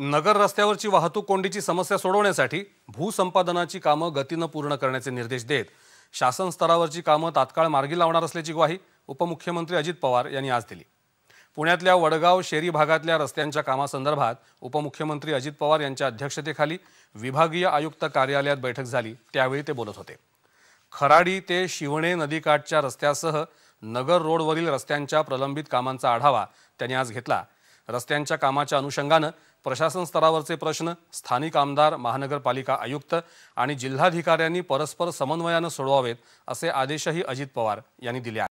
नगर रस्त्यावरची वाहतूक कोंडीची समस्या सोडवण्यासाठी भूसंपादनाची कामं गतीनं पूर्ण करण्याचे निर्देश देत शासन स्तरावरची कामं तात्काळ मार्गी लावणार असल्याची ग्वाही उपमुख्यमंत्री अजित पवार यांनी आज दिली पुण्यातल्या वडगाव शेरी भागातल्या रस्त्यांच्या कामासंदर्भात उपमुख्यमंत्री अजित पवार यांच्या अध्यक्षतेखाली विभागीय आयुक्त कार्यालयात बैठक झाली त्यावेळी ते बोलत होते खराडी ते शिवणे नदीकाठच्या रस्त्यासह नगर रोडवरील रस्त्यांच्या प्रलंबित कामांचा आढावा त्यांनी आज घेतला रस्त्यांच्या कामाच्या अनुषंगानं प्रशासन स्तरावरचे प्रश्न स्थानिक आमदार महानगरपालिका आयुक्त आणि जिल्हाधिकाऱ्यांनी परस्पर समन्वयानं सोडवावेत असे आदेशही अजित पवार यांनी दिले आहेत